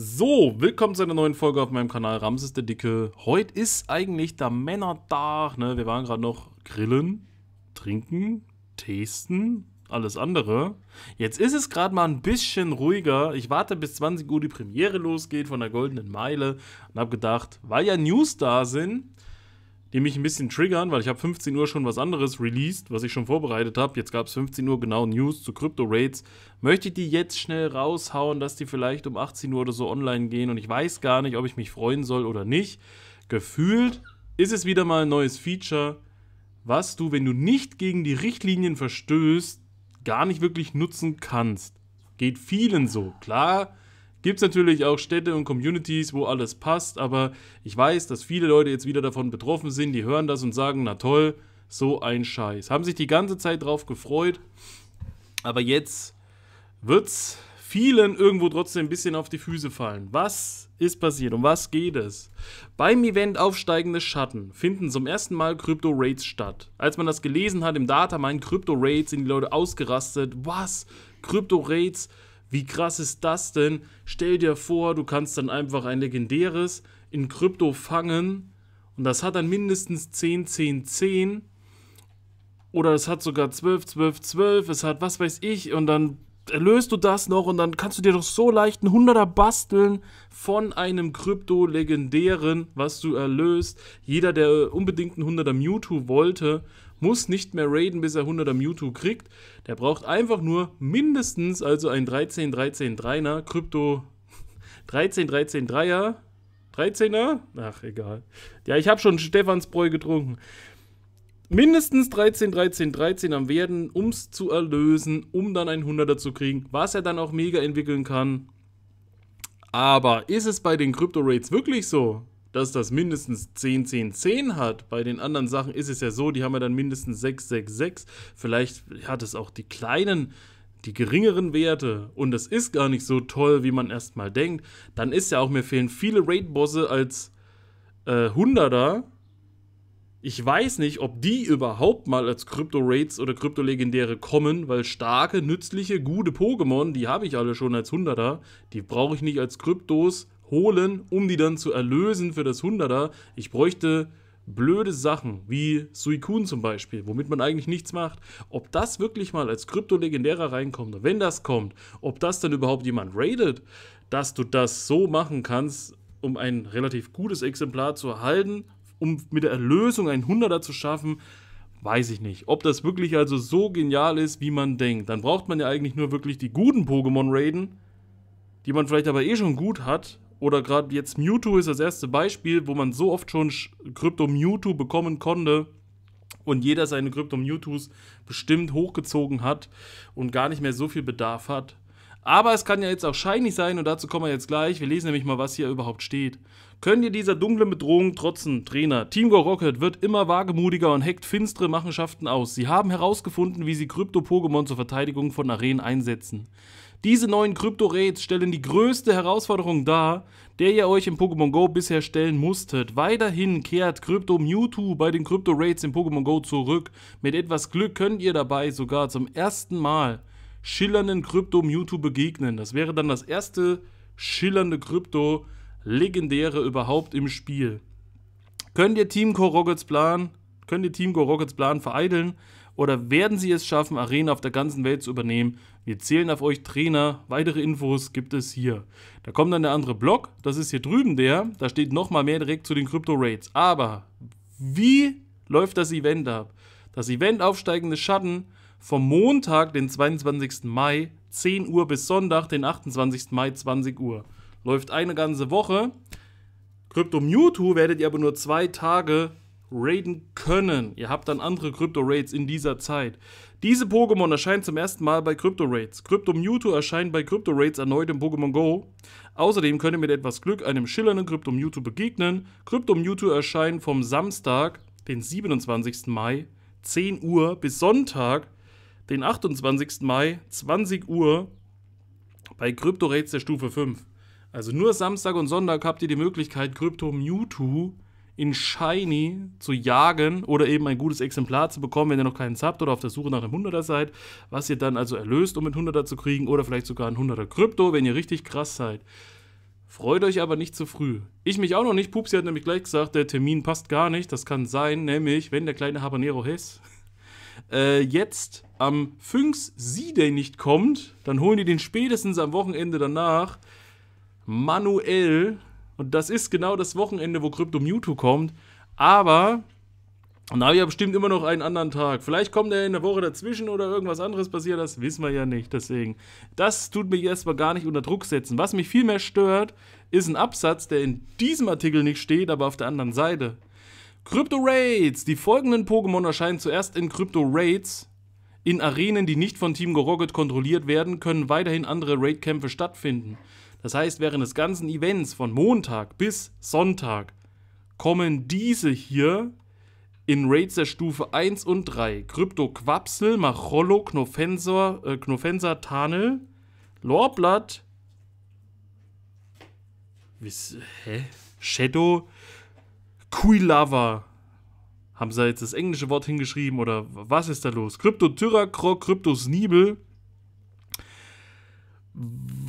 So, willkommen zu einer neuen Folge auf meinem Kanal Ramses der Dicke. Heute ist eigentlich der Männertag. Ne? Wir waren gerade noch grillen, trinken, testen, alles andere. Jetzt ist es gerade mal ein bisschen ruhiger. Ich warte bis 20 Uhr die Premiere losgeht von der Goldenen Meile und habe gedacht, weil ja News da sind, die mich ein bisschen triggern, weil ich habe 15 Uhr schon was anderes released, was ich schon vorbereitet habe. Jetzt gab es 15 Uhr genau News zu Crypto-Rates. Möchte ich die jetzt schnell raushauen, dass die vielleicht um 18 Uhr oder so online gehen und ich weiß gar nicht, ob ich mich freuen soll oder nicht. Gefühlt ist es wieder mal ein neues Feature, was du, wenn du nicht gegen die Richtlinien verstößt, gar nicht wirklich nutzen kannst. Geht vielen so. Klar, Gibt es natürlich auch Städte und Communities, wo alles passt, aber ich weiß, dass viele Leute jetzt wieder davon betroffen sind, die hören das und sagen, na toll, so ein Scheiß. Haben sich die ganze Zeit drauf gefreut, aber jetzt wird es vielen irgendwo trotzdem ein bisschen auf die Füße fallen. Was ist passiert? Um was geht es? Beim Event Aufsteigende Schatten finden zum ersten Mal Crypto Raids statt. Als man das gelesen hat im Data, meinen Crypto Raids sind die Leute ausgerastet. Was? Crypto Raids? Wie krass ist das denn? Stell dir vor, du kannst dann einfach ein legendäres in Krypto fangen und das hat dann mindestens 10, 10, 10 oder es hat sogar 12, 12, 12, es hat was weiß ich und dann erlöst du das noch und dann kannst du dir doch so leicht einen Hunderter basteln von einem Krypto-Legendären, was du erlöst. Jeder, der unbedingt einen Hunderter Mewtwo wollte muss nicht mehr raiden, bis er 100er Mewtwo kriegt. Der braucht einfach nur mindestens also ein 13 13 3er Krypto 13 13 3er 13er? Ach egal. Ja, ich habe schon Stephansbräu getrunken. Mindestens 13 13 13 am werden, um es zu erlösen, um dann ein 100er zu kriegen, was er dann auch mega entwickeln kann. Aber ist es bei den Krypto rates wirklich so? dass das mindestens 10, 10, 10 hat. Bei den anderen Sachen ist es ja so, die haben ja dann mindestens 6, 6, 6. Vielleicht hat es auch die kleinen, die geringeren Werte und das ist gar nicht so toll, wie man erstmal denkt. Dann ist ja auch, mir fehlen viele Raid-Bosse als äh, 100er. Ich weiß nicht, ob die überhaupt mal als Krypto-Raids oder Krypto-Legendäre kommen, weil starke, nützliche, gute Pokémon, die habe ich alle schon als 100er, Die brauche ich nicht als Kryptos holen, um die dann zu erlösen für das 100er. Ich bräuchte blöde Sachen, wie Suikun zum Beispiel, womit man eigentlich nichts macht. Ob das wirklich mal als Krypto-Legendärer reinkommt wenn das kommt, ob das dann überhaupt jemand raidet, dass du das so machen kannst, um ein relativ gutes Exemplar zu erhalten, um mit der Erlösung ein 100er zu schaffen, weiß ich nicht. Ob das wirklich also so genial ist, wie man denkt. Dann braucht man ja eigentlich nur wirklich die guten Pokémon raiden, die man vielleicht aber eh schon gut hat, oder gerade jetzt Mewtwo ist das erste Beispiel, wo man so oft schon Krypto Mewtwo bekommen konnte und jeder seine Krypto Mewtwos bestimmt hochgezogen hat und gar nicht mehr so viel Bedarf hat. Aber es kann ja jetzt auch shiny sein und dazu kommen wir jetzt gleich. Wir lesen nämlich mal, was hier überhaupt steht. Könnt ihr dieser dunklen Bedrohung trotzen, Trainer? Team Go Rocket wird immer wagemutiger und hackt finstere Machenschaften aus. Sie haben herausgefunden, wie sie Krypto-Pokémon zur Verteidigung von Arenen einsetzen. Diese neuen Krypto-Raids stellen die größte Herausforderung dar, der ihr euch in Pokémon Go bisher stellen musstet. Weiterhin kehrt Krypto Mewtwo bei den Krypto-Raids in Pokémon Go zurück. Mit etwas Glück könnt ihr dabei sogar zum ersten Mal schillernden Krypto Mewtwo begegnen. Das wäre dann das erste schillernde Krypto legendäre überhaupt im Spiel. Könnt ihr Team Go Rockets Plan, könnt ihr Team Go Rockets Plan vereideln? Oder werden sie es schaffen, Arenen auf der ganzen Welt zu übernehmen? Wir zählen auf euch Trainer. Weitere Infos gibt es hier. Da kommt dann der andere Block. Das ist hier drüben der. Da steht nochmal mehr direkt zu den Crypto Rates. Aber wie läuft das Event ab? Das Event Aufsteigende Schatten vom Montag, den 22. Mai, 10 Uhr bis Sonntag, den 28. Mai, 20 Uhr. Läuft eine ganze Woche. Crypto Mewtwo werdet ihr aber nur zwei Tage raiden können. Ihr habt dann andere krypto raids in dieser Zeit. Diese Pokémon erscheinen zum ersten Mal bei krypto raids Krypto mewtwo erscheint bei krypto raids erneut im Pokémon Go. Außerdem könnt ihr mit etwas Glück einem schillernden Krypto mewtwo begegnen. Krypto mewtwo erscheint vom Samstag, den 27. Mai, 10 Uhr, bis Sonntag, den 28. Mai, 20 Uhr, bei krypto raids der Stufe 5. Also nur Samstag und Sonntag habt ihr die Möglichkeit, Krypto mewtwo in Shiny zu jagen oder eben ein gutes Exemplar zu bekommen, wenn ihr noch keinen habt oder auf der Suche nach einem 100er seid, was ihr dann also erlöst, um ein 100er zu kriegen oder vielleicht sogar ein 100er Krypto, wenn ihr richtig krass seid. Freut euch aber nicht zu früh. Ich mich auch noch nicht. Pupsi hat nämlich gleich gesagt, der Termin passt gar nicht. Das kann sein, nämlich, wenn der kleine Habanero Hess äh, jetzt am Fünks sea Day nicht kommt, dann holen die den spätestens am Wochenende danach manuell und das ist genau das Wochenende, wo Crypto Mewtwo kommt. Aber und da habe ich ja bestimmt immer noch einen anderen Tag. Vielleicht kommt er in der Woche dazwischen oder irgendwas anderes passiert, das wissen wir ja nicht. Deswegen, das tut mich erstmal gar nicht unter Druck setzen. Was mich viel mehr stört, ist ein Absatz, der in diesem Artikel nicht steht, aber auf der anderen Seite. Crypto Raids! Die folgenden Pokémon erscheinen zuerst in Crypto Raids. In Arenen, die nicht von Team Goroget kontrolliert werden, können weiterhin andere Raidkämpfe stattfinden. Das heißt, während des ganzen Events von Montag bis Sonntag kommen diese hier in Raids der Stufe 1 und 3. Krypto Quapsel, Machollo, Knofensor, äh, Knofenser Tanel, Lorblatt. Wiss, hä? Shadow, Kuilava. Haben sie da jetzt das englische Wort hingeschrieben oder was ist da los? Krypto Tyrakrok, Krypto Sniebel.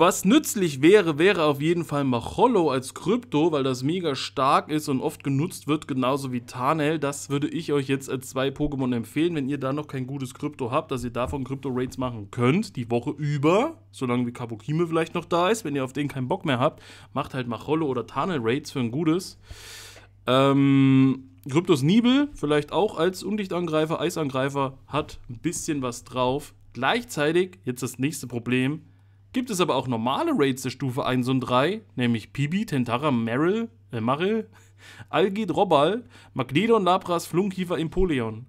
Was nützlich wäre, wäre auf jeden Fall Macholo als Krypto, weil das mega stark ist und oft genutzt wird, genauso wie Tarnel. Das würde ich euch jetzt als zwei Pokémon empfehlen, wenn ihr da noch kein gutes Krypto habt, dass ihr davon Krypto-Rates machen könnt, die Woche über, solange wie Kabukime vielleicht noch da ist. Wenn ihr auf den keinen Bock mehr habt, macht halt Macholo oder Tarnel-Rates für ein gutes. Ähm, Kryptos Nibel, vielleicht auch als Undichtangreifer, Eisangreifer, hat ein bisschen was drauf. Gleichzeitig, jetzt das nächste Problem, Gibt es aber auch normale Raids der Stufe 1 und 3, nämlich Pibi, Tentara, Merrill, äh, Maril, Algid, Robal, Magnedon, Labras, Flunkiefer, Impoleon.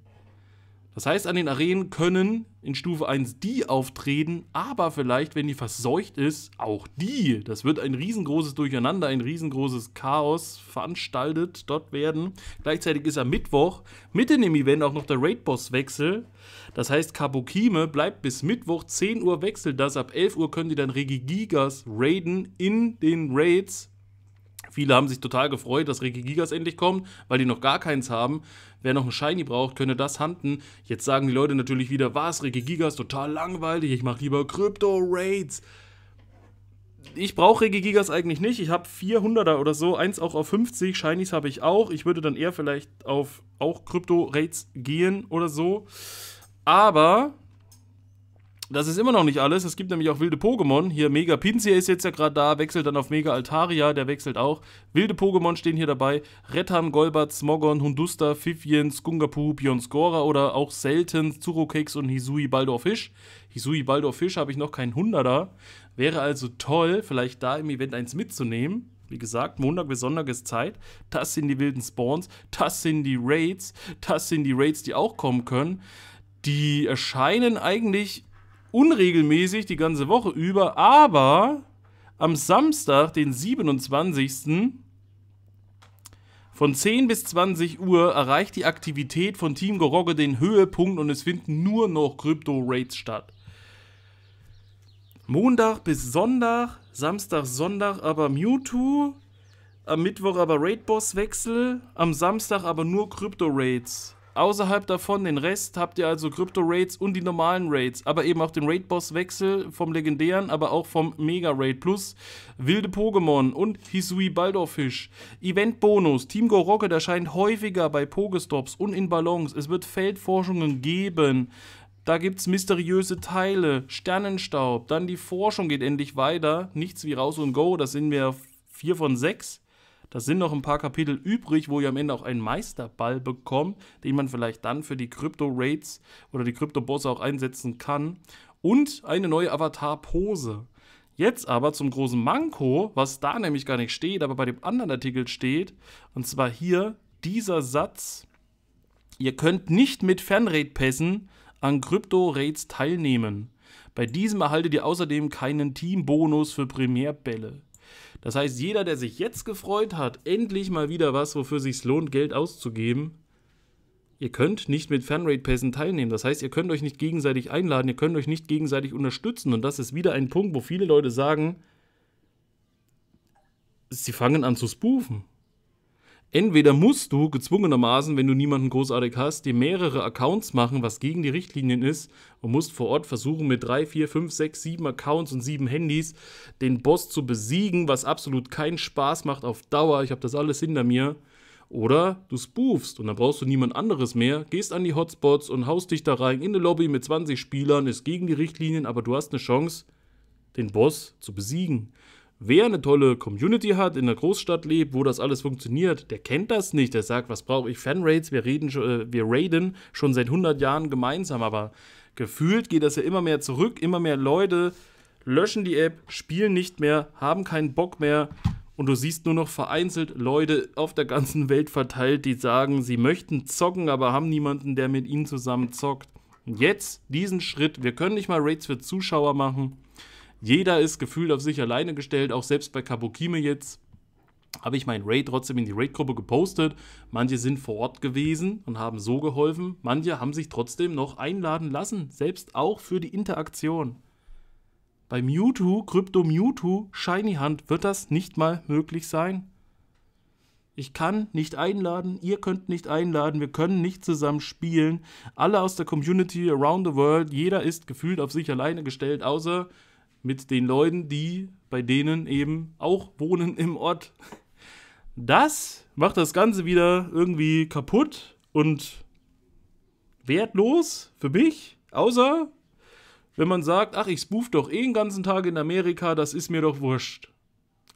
Das heißt, an den Arenen können in Stufe 1 die auftreten, aber vielleicht, wenn die verseucht ist, auch die. Das wird ein riesengroßes Durcheinander, ein riesengroßes Chaos veranstaltet dort werden. Gleichzeitig ist am Mittwoch mitten im Event auch noch der Raid-Boss-Wechsel. Das heißt, Kabukime bleibt bis Mittwoch 10 Uhr wechselt das. Ab 11 Uhr können die dann Regigigas raiden in den Raids Viele haben sich total gefreut, dass Ricky Gigas endlich kommt, weil die noch gar keins haben. Wer noch einen Shiny braucht, könnte das handen. Jetzt sagen die Leute natürlich wieder, was, Ricky Gigas, total langweilig, ich mache lieber Crypto-Raids. Ich brauche Ricky Gigas eigentlich nicht. Ich habe 400er oder so, eins auch auf 50, Shinies habe ich auch. Ich würde dann eher vielleicht auf auch Crypto-Raids gehen oder so. Aber das ist immer noch nicht alles. Es gibt nämlich auch wilde Pokémon. Hier Mega Pinsir ist jetzt ja gerade da, wechselt dann auf Mega Altaria, der wechselt auch. Wilde Pokémon stehen hier dabei. Rettan, Golbat, Smogon, Hundusta, Fifien, Skungapu, Bionscora oder auch selten Zurokex und Hisui Baldorfisch. Hisui Baldorfisch habe ich noch keinen Hunderter. Wäre also toll, vielleicht da im Event eins mitzunehmen. Wie gesagt, Montag bis Sonntag ist Zeit. Das sind die wilden Spawns, das sind die Raids, das sind die Raids, die auch kommen können. Die erscheinen eigentlich unregelmäßig die ganze Woche über, aber am Samstag, den 27. von 10 bis 20 Uhr erreicht die Aktivität von Team Gorogge den Höhepunkt und es finden nur noch Krypto-Raids statt. Montag bis Sonntag, Samstag, Sonntag aber Mewtwo, am Mittwoch aber Raid-Boss-Wechsel, am Samstag aber nur Krypto-Raids. Außerhalb davon, den Rest, habt ihr also Krypto-Raids und die normalen Raids, aber eben auch den Raid-Boss-Wechsel vom legendären, aber auch vom Mega-Raid plus wilde Pokémon und Hisui Baldorfisch. Event-Bonus, Team Go Rocket erscheint häufiger bei Pokestops und in Ballons. Es wird Feldforschungen geben. Da gibt es mysteriöse Teile, Sternenstaub, dann die Forschung geht endlich weiter. Nichts wie Raus und Go, das sind wir vier von sechs. Da sind noch ein paar Kapitel übrig, wo ihr am Ende auch einen Meisterball bekommt, den man vielleicht dann für die Crypto-Rates oder die Crypto-Bosse auch einsetzen kann. Und eine neue Avatar-Pose. Jetzt aber zum großen Manko, was da nämlich gar nicht steht, aber bei dem anderen Artikel steht, und zwar hier dieser Satz, ihr könnt nicht mit Fernrate-Pässen an Crypto-Rates teilnehmen. Bei diesem erhaltet ihr außerdem keinen Teambonus für Primärbälle. Das heißt, jeder, der sich jetzt gefreut hat, endlich mal wieder was, wofür sich lohnt, Geld auszugeben, ihr könnt nicht mit Fanrate-Pässen teilnehmen. Das heißt, ihr könnt euch nicht gegenseitig einladen, ihr könnt euch nicht gegenseitig unterstützen. Und das ist wieder ein Punkt, wo viele Leute sagen, sie fangen an zu spoofen. Entweder musst du gezwungenermaßen, wenn du niemanden großartig hast, dir mehrere Accounts machen, was gegen die Richtlinien ist, und musst vor Ort versuchen, mit drei, vier, fünf, sechs, sieben Accounts und sieben Handys den Boss zu besiegen, was absolut keinen Spaß macht auf Dauer. Ich habe das alles hinter mir. Oder du spoofst und dann brauchst du niemand anderes mehr, gehst an die Hotspots und haust dich da rein in die Lobby mit 20 Spielern, ist gegen die Richtlinien, aber du hast eine Chance, den Boss zu besiegen. Wer eine tolle Community hat, in einer Großstadt lebt, wo das alles funktioniert, der kennt das nicht. Der sagt, was brauche ich? Fanraids, wir, reden, äh, wir raiden schon seit 100 Jahren gemeinsam. Aber gefühlt geht das ja immer mehr zurück. Immer mehr Leute löschen die App, spielen nicht mehr, haben keinen Bock mehr. Und du siehst nur noch vereinzelt Leute auf der ganzen Welt verteilt, die sagen, sie möchten zocken, aber haben niemanden, der mit ihnen zusammen zockt. Und jetzt diesen Schritt. Wir können nicht mal Raids für Zuschauer machen jeder ist gefühlt auf sich alleine gestellt, auch selbst bei Kabukime jetzt habe ich meinen Raid trotzdem in die Raid-Gruppe gepostet. Manche sind vor Ort gewesen und haben so geholfen. Manche haben sich trotzdem noch einladen lassen, selbst auch für die Interaktion. Bei Mewtwo, Krypto Mewtwo, Shiny Hand wird das nicht mal möglich sein. Ich kann nicht einladen, ihr könnt nicht einladen, wir können nicht zusammen spielen. Alle aus der Community around the world, jeder ist gefühlt auf sich alleine gestellt, außer mit den Leuten, die bei denen eben auch wohnen im Ort. Das macht das Ganze wieder irgendwie kaputt und wertlos für mich, außer wenn man sagt, ach, ich spoof doch eh den ganzen Tag in Amerika, das ist mir doch wurscht.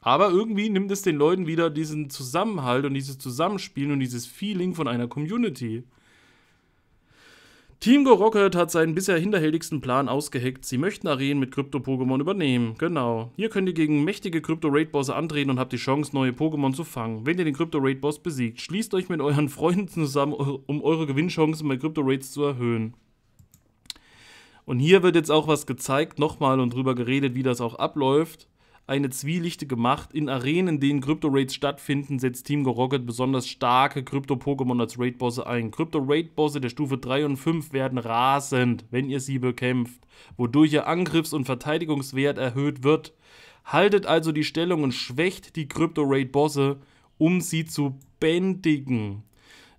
Aber irgendwie nimmt es den Leuten wieder diesen Zusammenhalt und dieses Zusammenspielen und dieses Feeling von einer Community. Team Go Rocket hat seinen bisher hinterhältigsten Plan ausgeheckt. Sie möchten Arenen mit Krypto-Pokémon übernehmen. Genau. Hier könnt ihr gegen mächtige Krypto-Raid-Bosse antreten und habt die Chance, neue Pokémon zu fangen. Wenn ihr den Krypto-Raid-Boss besiegt, schließt euch mit euren Freunden zusammen, um eure Gewinnchancen bei Krypto-Raids zu erhöhen. Und hier wird jetzt auch was gezeigt, nochmal und drüber geredet, wie das auch abläuft eine zwielichtige Macht. In Arenen, in denen Crypto-Raids stattfinden, setzt Team Gorocket besonders starke Crypto-Pokémon als Raid-Bosse ein. Crypto-Raid-Bosse der Stufe 3 und 5 werden rasend, wenn ihr sie bekämpft, wodurch ihr Angriffs- und Verteidigungswert erhöht wird. Haltet also die Stellung und schwächt die Crypto-Raid-Bosse, um sie zu bändigen.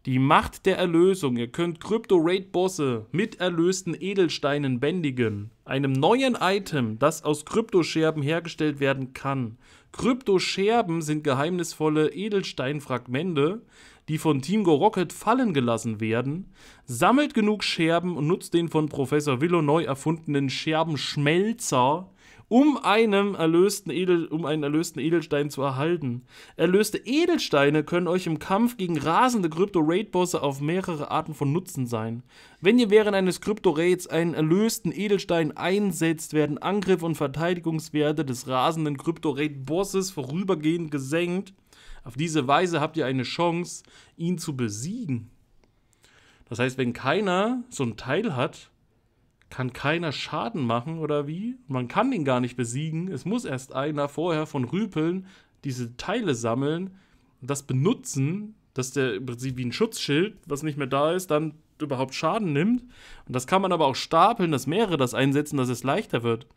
Die Macht der Erlösung. Ihr könnt Crypto-Raid-Bosse mit erlösten Edelsteinen bändigen. Einem neuen Item, das aus Kryptoscherben hergestellt werden kann. Kryptoscherben sind geheimnisvolle Edelsteinfragmente, die von Team Go Rocket fallen gelassen werden. Sammelt genug Scherben und nutzt den von Professor Willow neu erfundenen Scherbenschmelzer um einen erlösten, Edel, um einen erlösten Edelstein zu erhalten. Erlöste Edelsteine können euch im Kampf gegen rasende Krypto-Raid-Bosse auf mehrere Arten von Nutzen sein. Wenn ihr während eines Krypto-Raids einen erlösten Edelstein einsetzt, werden Angriff und Verteidigungswerte des rasenden Krypto-Raid-Bosses vorübergehend gesenkt. Auf diese Weise habt ihr eine Chance, ihn zu besiegen. Das heißt, wenn keiner so einen Teil hat, kann keiner Schaden machen oder wie? Man kann ihn gar nicht besiegen. Es muss erst einer vorher von Rüpeln diese Teile sammeln, das benutzen, dass der im Prinzip wie ein Schutzschild, was nicht mehr da ist, dann überhaupt Schaden nimmt. Und das kann man aber auch stapeln, dass mehrere das einsetzen, dass es leichter wird.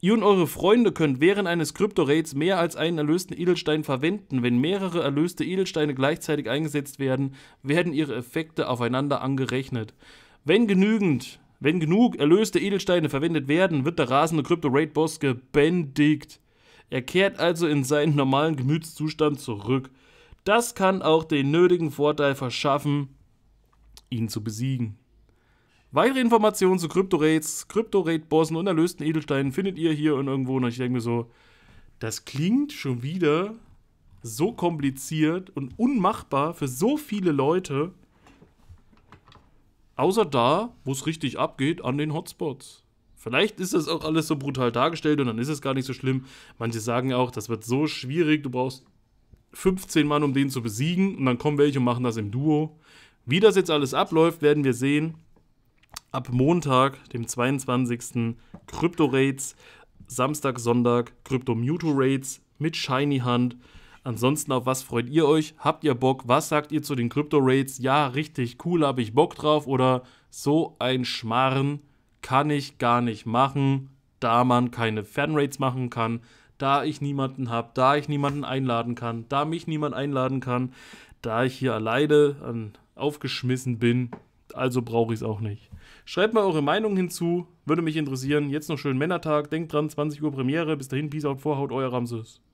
Ihr und eure Freunde könnt während eines Kryptoraids mehr als einen erlösten Edelstein verwenden. Wenn mehrere erlöste Edelsteine gleichzeitig eingesetzt werden, werden ihre Effekte aufeinander angerechnet. Wenn genügend wenn genug erlöste Edelsteine verwendet werden, wird der rasende Crypto-Raid-Boss gebändigt. Er kehrt also in seinen normalen Gemütszustand zurück. Das kann auch den nötigen Vorteil verschaffen, ihn zu besiegen. Weitere Informationen zu Crypto-Raids, Crypto-Raid-Bossen und erlösten Edelsteinen findet ihr hier und irgendwo. Und ich denke mir so, das klingt schon wieder so kompliziert und unmachbar für so viele Leute. Außer da, wo es richtig abgeht, an den Hotspots. Vielleicht ist das auch alles so brutal dargestellt und dann ist es gar nicht so schlimm. Manche sagen auch, das wird so schwierig, du brauchst 15 Mann, um den zu besiegen und dann kommen welche und machen das im Duo. Wie das jetzt alles abläuft, werden wir sehen. Ab Montag, dem 22. Krypto Raids, Samstag, Sonntag Krypto Mutu Raids mit Shiny Hand. Ansonsten, auf was freut ihr euch? Habt ihr Bock? Was sagt ihr zu den Crypto-Rates? Ja, richtig cool, habe ich Bock drauf. Oder so ein Schmarren kann ich gar nicht machen, da man keine Fan-Rates machen kann, da ich niemanden habe, da ich niemanden einladen kann, da mich niemand einladen kann, da ich hier alleine an, ähm, aufgeschmissen bin. Also brauche ich es auch nicht. Schreibt mal eure Meinung hinzu, würde mich interessieren. Jetzt noch schönen Männertag. Denkt dran, 20 Uhr Premiere. Bis dahin, Peace out, Vorhaut, euer Ramses.